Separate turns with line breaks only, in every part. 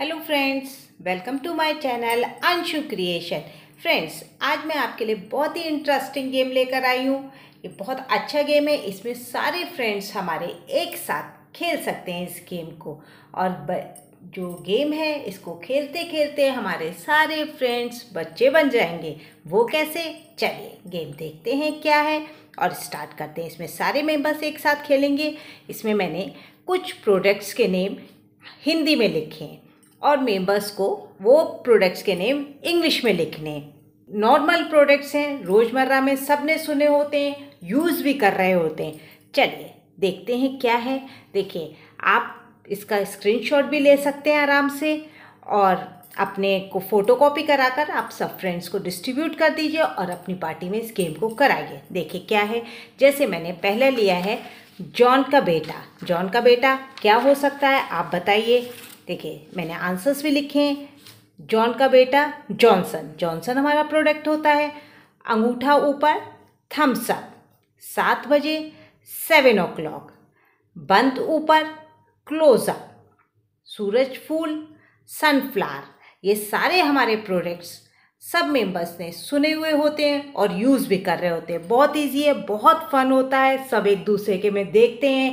hello friends welcome to my channel Anshu creation friends आज मैं आपके लिए बहुत ही इंटरेस्टिंग गेम लेकर आई हूँ ये बहुत अच्छा गेम है इसमें सारे फ्रेंड्स हमारे एक साथ खेल सकते हैं इस गेम को और ब, जो गेम है इसको खेलते खेलते हमारे सारे फ्रेंड्स बच्चे बन जाएंगे वो कैसे चलिए गेम देखते हैं क्या है और स्टार्ट करते हैं इसमें सारे मेम्बर्स एक साथ खेलेंगे इसमें मैंने कुछ प्रोडक्ट्स के नेम हिंदी में लिखे हैं और मेंबर्स को वो प्रोडक्ट्स के नेम इंग्लिश में लिखने नॉर्मल प्रोडक्ट्स हैं रोज़मर्रा में सब ने सुने होते हैं यूज़ भी कर रहे होते हैं चलिए देखते हैं क्या है देखिए आप इसका स्क्रीनशॉट भी ले सकते हैं आराम से और अपने को फ़ोटो कॉपी करा कर आप सब फ्रेंड्स को डिस्ट्रीब्यूट कर दीजिए और अपनी पार्टी में इस गेम को कराइए देखिए क्या है जैसे मैंने पहले लिया है जॉन का बेटा जॉन का बेटा क्या हो सकता है आप बताइए देखिए मैंने आंसर्स भी लिखे हैं जॉन का बेटा जॉनसन जॉनसन हमारा प्रोडक्ट होता है अंगूठा ऊपर थम्स अप सात बजे सेवन ओ क्लॉक बंद ऊपर क्लोज अप सूरज फूल सनफ्लावर ये सारे हमारे प्रोडक्ट्स सब मेंबर्स ने सुने हुए होते हैं और यूज़ भी कर रहे होते हैं बहुत इजी है बहुत फन होता है सब एक दूसरे के में देखते हैं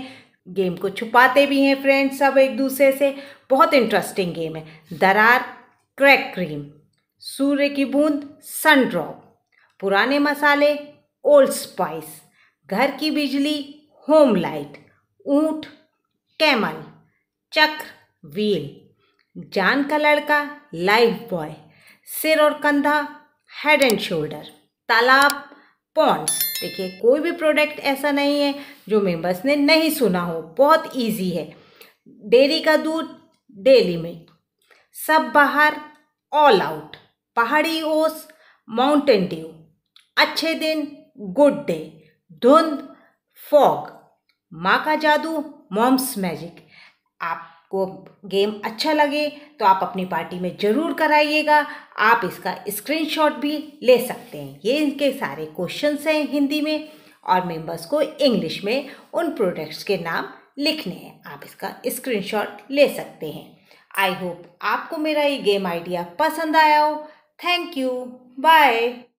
गेम को छुपाते भी हैं फ्रेंड्स सब एक दूसरे से बहुत इंटरेस्टिंग गेम है दरार क्रैक क्रीम सूर्य की बूंद सन ड्रॉप पुराने मसाले ओल्ड स्पाइस घर की बिजली होम लाइट ऊँट कैमल चक्र व्हील जान का लड़का लाइफ बॉय सिर और कंधा हेड एंड शोल्डर तालाब पॉन्ड्स देखिए कोई भी प्रोडक्ट ऐसा नहीं है जो मेम्बर्स ने नहीं सुना हो बहुत इजी है डेयरी का दूध डेली में सब बाहर ऑल आउट पहाड़ी ओस माउंटेन ड्यू अच्छे दिन गुड डे धुंध फॉग माँ का जादू मॉम्स मैजिक आप आपको गेम अच्छा लगे तो आप अपनी पार्टी में ज़रूर कराइएगा आप इसका स्क्रीनशॉट भी ले सकते हैं ये इनके सारे क्वेश्चंस हैं हिंदी में और मेंबर्स को इंग्लिश में उन प्रोडक्ट्स के नाम लिखने हैं आप इसका स्क्रीनशॉट ले सकते हैं आई होप आपको मेरा ये गेम आइडिया पसंद आया हो थैंक यू बाय